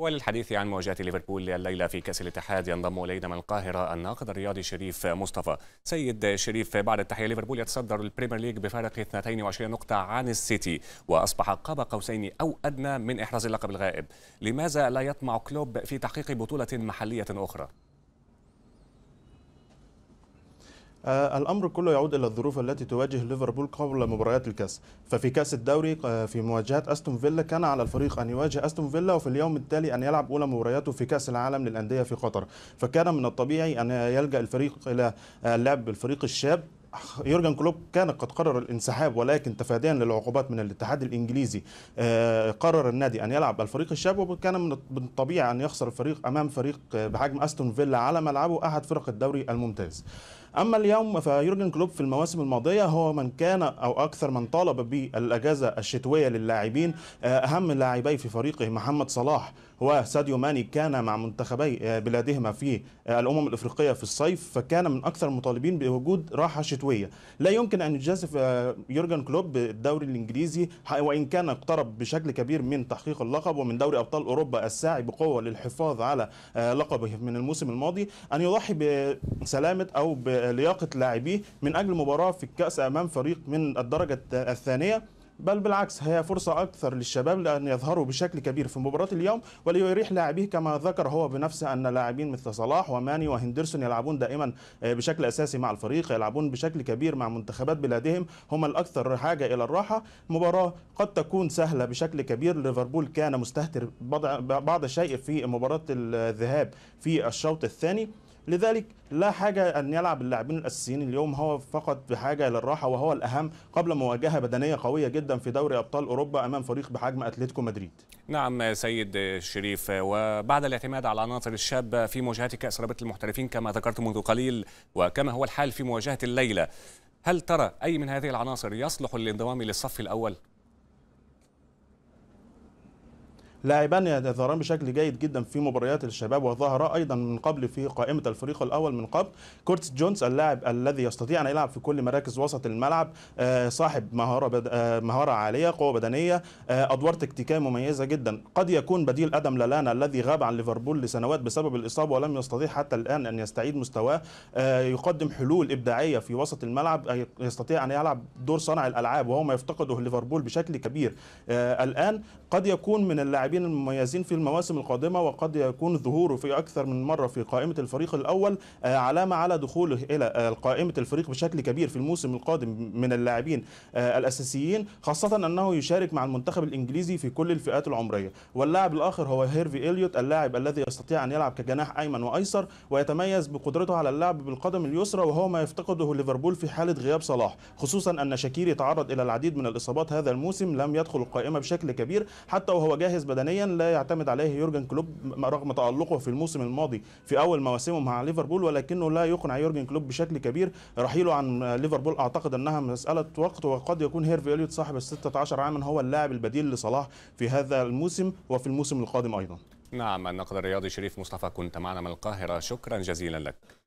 وللحديث عن مواجهة ليفربول الليلة في كأس الاتحاد ينضم إلينا من القاهرة الناقد الرياضي شريف مصطفى سيد شريف بعد التحية ليفربول يتصدر البريمير ليج بفارق 22 نقطة عن السيتي وأصبح قاب قوسين أو أدنى من إحراز اللقب الغائب لماذا لا يطمع كلوب في تحقيق بطولة محلية أخرى؟ آه، الامر كله يعود الى الظروف التي تواجه ليفربول قبل مباريات الكاس ففي كاس الدوري آه، في مواجهات استون فيلا كان على الفريق ان يواجه استون فيلا وفي اليوم التالي ان يلعب اولى مبارياته في كاس العالم للانديه في قطر فكان من الطبيعي ان يلجا الفريق الى اللعب آه، بالفريق الشاب يورجن كلوب كان قد قرر الانسحاب ولكن تفاديا للعقوبات من الاتحاد الانجليزي قرر النادي ان يلعب الفريق الشاب وكان من الطبيعي ان يخسر الفريق امام فريق بحجم استون فيلا على ملعبه احد فرق الدوري الممتاز اما اليوم فيورجن كلوب في المواسم الماضيه هو من كان او اكثر من طالب بالاجازه الشتويه للاعبين آه، اهم لاعبي في فريقه محمد صلاح وساديو ماني كان مع منتخبي آه، بلادهما في آه، الامم الافريقيه في الصيف فكان من اكثر المطالبين بوجود راحه شتويه لا يمكن ان يجازف يورجن كلوب بالدوري الانجليزي وان كان اقترب بشكل كبير من تحقيق اللقب ومن دوري ابطال اوروبا الساعي بقوه للحفاظ على لقبه من الموسم الماضي ان يضحي بسلامه او لياقه لاعبيه من اجل مباراه في الكاس امام فريق من الدرجه الثانيه بل بالعكس هي فرصة أكثر للشباب لأن يظهروا بشكل كبير في مباراة اليوم وليريح لاعبيه كما ذكر هو بنفسه أن لاعبين مثل صلاح وماني وهندرسون يلعبون دائما آه، بشكل أساسي مع الفريق يلعبون بشكل كبير مع منتخبات بلادهم هم الأكثر حاجة إلى الراحة مباراة قد تكون سهلة بشكل كبير ليفربول كان مستهتر بعض الشيء في مباراة الذهاب في الشوط الثاني لذلك لا حاجة أن يلعب اللاعبين الأساسيين اليوم هو فقط بحاجة للراحة وهو الأهم قبل مواجهة بدنية قوية جدا في دوري أبطال أوروبا أمام فريق بحجم أتلتيكو مدريد نعم سيد شريف وبعد الاعتماد على العناصر الشابة في مواجهة كأس رابطة المحترفين كما ذكرت منذ قليل وكما هو الحال في مواجهة الليلة هل ترى أي من هذه العناصر يصلح للانضمام للصف الأول؟ لاعبان يظهران بشكل جيد جدا في مباريات الشباب وظهرا ايضا من قبل في قائمه الفريق الاول من قبل كورتس جونز اللاعب الذي يستطيع ان يلعب في كل مراكز وسط الملعب آه، صاحب مهاره بد... آه، مهاره عاليه قوه بدنيه آه، ادوار تكتيكيه مميزه جدا قد يكون بديل ادم لالانا الذي غاب عن ليفربول لسنوات بسبب الاصابه ولم يستطيع حتى الان ان يستعيد مستواه يقدم حلول ابداعيه في وسط الملعب يستطيع ان يلعب دور صانع الالعاب وهو ما يفتقده ليفربول بشكل كبير الان قد يكون من اللاعبين اللاعبين المميزين في المواسم القادمة وقد يكون ظهوره في أكثر من مرة في قائمة الفريق الأول آه، علامة على دخوله إلى آه، قائمة الفريق بشكل كبير في الموسم القادم من اللاعبين آه، الأساسيين خاصة أنه يشارك مع المنتخب الإنجليزي في كل الفئات العمرية واللاعب الآخر هو هيرفي إليوت اللاعب الذي يستطيع أن يلعب كجناح أيمن وأيسر ويتميز بقدرته على اللعب بالقدم اليسرى وهو ما يفتقده ليفربول في حالة غياب صلاح خصوصا أن شاكيري تعرض إلى العديد من الإصابات هذا الموسم لم يدخل القائمة بشكل كبير حتى وهو جاهز بدل بدنيا لا يعتمد عليه يورجن كلوب رغم تألقه في الموسم الماضي في أول مواسمه مع ليفربول ولكنه لا يقنع يورجن كلوب بشكل كبير رحيله عن ليفربول أعتقد أنها مسألة وقت وقد يكون هيرفي إليوت صاحب ال 16 عاما هو اللاعب البديل لصلاح في هذا الموسم وفي الموسم القادم أيضا نعم النقد الرياضي شريف مصطفى كنت معنا من القاهرة شكرا جزيلا لك